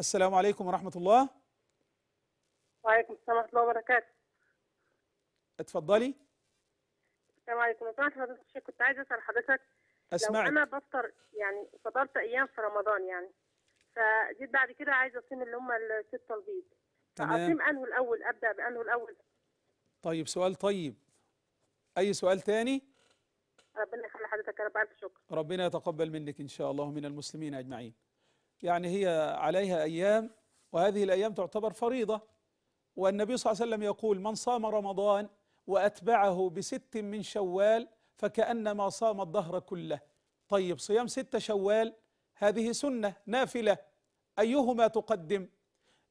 السلام عليكم ورحمة الله وعليكم السلام ورحمة الله وبركاته اتفضلي السلام عليكم ورحمة الله وبركاته كنت عايزة أسأل حضرتك أسمعك. لو أنا بفطر يعني فطرت أيام في رمضان يعني فجيت بعد كده عايزة أصيم اللي هم الست البيض فأصيم أنه الأول أبدأ بأنه الأول طيب سؤال طيب أي سؤال تاني؟ ربنا يخلي حضرتك يا رب ألف شكر ربنا يتقبل منك إن شاء الله من المسلمين أجمعين يعني هي عليها أيام وهذه الأيام تعتبر فريضة والنبي صلى الله عليه وسلم يقول من صام رمضان وأتبعه بست من شوال فكأنما صام الدهر كله طيب صيام ست شوال هذه سنة نافلة أيهما تقدم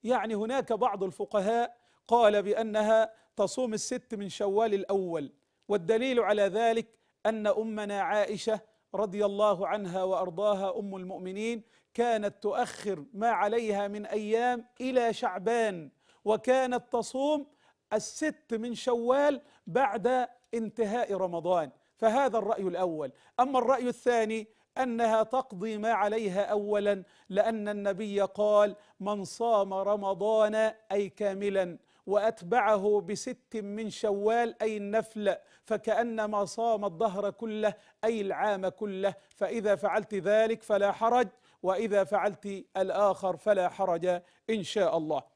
يعني هناك بعض الفقهاء قال بأنها تصوم الست من شوال الأول والدليل على ذلك أن أمنا عائشة رضي الله عنها وارضاها ام المؤمنين كانت تؤخر ما عليها من ايام الى شعبان وكانت تصوم الست من شوال بعد انتهاء رمضان فهذا الراي الاول اما الراي الثاني انها تقضي ما عليها اولا لان النبي قال من صام رمضان اي كاملا وأتبعه بست من شوال أي النفل فكأنما صام الدهر كله أي العام كله فإذا فعلت ذلك فلا حرج وإذا فعلت الآخر فلا حرج إن شاء الله